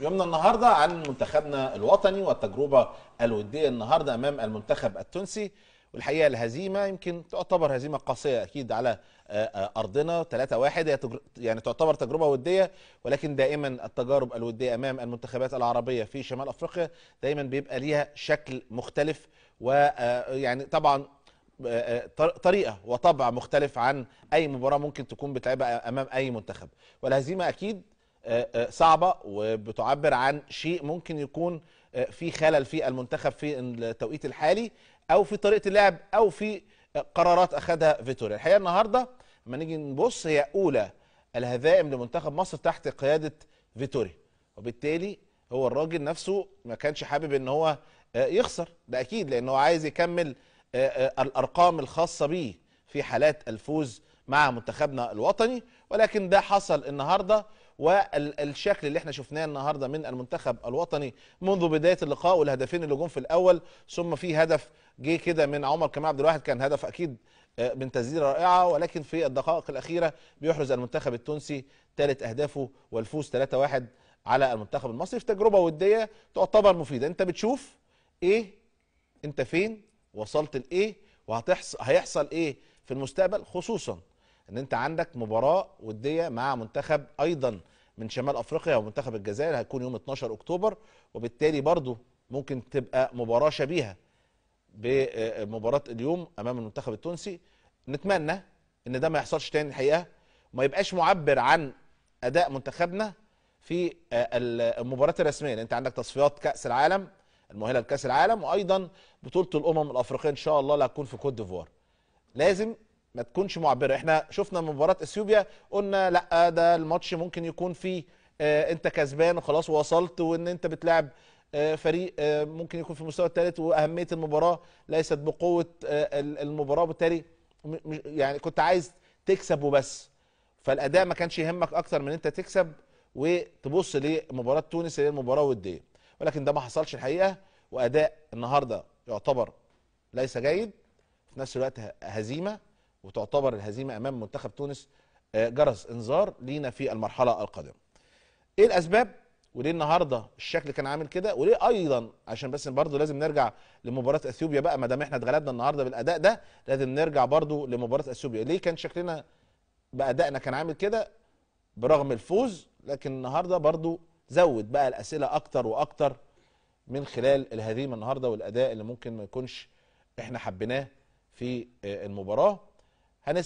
يومنا النهارده عن منتخبنا الوطني والتجربه الوديه النهارده امام المنتخب التونسي والحقيقه الهزيمه يمكن تعتبر هزيمه قاسيه اكيد على آه، آه، ارضنا 3-1 هي يعني تعتبر تجربه وديه ولكن دائما التجارب الوديه امام المنتخبات العربيه في شمال افريقيا دايما بيبقى ليها شكل مختلف ويعني آه، طبعا طريقه وطبع مختلف عن اي مباراه ممكن تكون بتلعبها امام اي منتخب والهزيمه اكيد آه، آه، صعبه وبتعبر عن شيء ممكن يكون آه، في خلل في المنتخب في التوقيت الحالي او في طريقه اللعب او في قرارات اخذها فيتوريا الحقيقه النهارده لما نيجي نبص هي اولى الهزائم لمنتخب مصر تحت قياده فيتوريا وبالتالي هو الراجل نفسه ما كانش حابب ان هو يخسر ده اكيد لانه هو عايز يكمل الارقام الخاصه بيه في حالات الفوز مع منتخبنا الوطني ولكن ده حصل النهارده والشكل اللي احنا شفناه النهارده من المنتخب الوطني منذ بدايه اللقاء والهدفين اللي جم في الاول ثم في هدف جه كده من عمر كمال عبد الواحد كان هدف اكيد آه، من تسديده رائعه ولكن في الدقائق الاخيره بيحرز المنتخب التونسي ثالث اهدافه والفوز 3-1 على المنتخب المصري في تجربه وديه تعتبر مفيده انت بتشوف ايه انت فين وصلت لايه وهيحصل ايه في المستقبل خصوصا ان انت عندك مباراه وديه مع منتخب ايضا من شمال افريقيا ومنتخب الجزائر هيكون يوم 12 اكتوبر وبالتالي برضو ممكن تبقى مباراه شبيهه بمباراه اليوم امام المنتخب التونسي نتمنى ان ده ما يحصلش تاني الحقيقه ما يبقاش معبر عن اداء منتخبنا في آه، المباريات الرسميه انت عندك تصفيات كاس العالم المؤهله لكاس العالم وايضا بطوله الامم الافريقيه ان شاء الله اللي هتكون في كوت ديفوار لازم ما تكونش معبره احنا شفنا مباراه اثيوبيا قلنا لا ده الماتش ممكن يكون فيه آه، انت كسبان وخلاص وصلت وان انت بتلعب آه، فريق آه، ممكن يكون في المستوى الثالث واهميه المباراه ليست بقوه المباراه وبالتالي يعني كنت عايز تكسب وبس فالاداء ما كانش يهمك اكتر من انت تكسب وتبص لمباراه تونس اللي هي المباراه وديه ولكن ده ما حصلش الحقيقه واداء النهارده يعتبر ليس جيد في نفس الوقت هزيمه وتعتبر الهزيمة أمام منتخب تونس آه، جرس انذار لينا في المرحلة القادمة ايه الأسباب وليه النهارده الشكل كان عامل كده وليه ايضا عشان بس برضه لازم نرجع لمباراه اثيوبيا بقى ما دام احنا اتغلبنا النهارده بالاداء ده لازم نرجع برضه لمباراه اثيوبيا ليه كان شكلنا بادائنا كان عامل كده برغم الفوز لكن النهارده برضه زود بقى الاسئله اكتر واكتر من خلال الهزيمه النهارده والاداء اللي ممكن ما يكونش احنا حبيناه في آه، المباراه and this.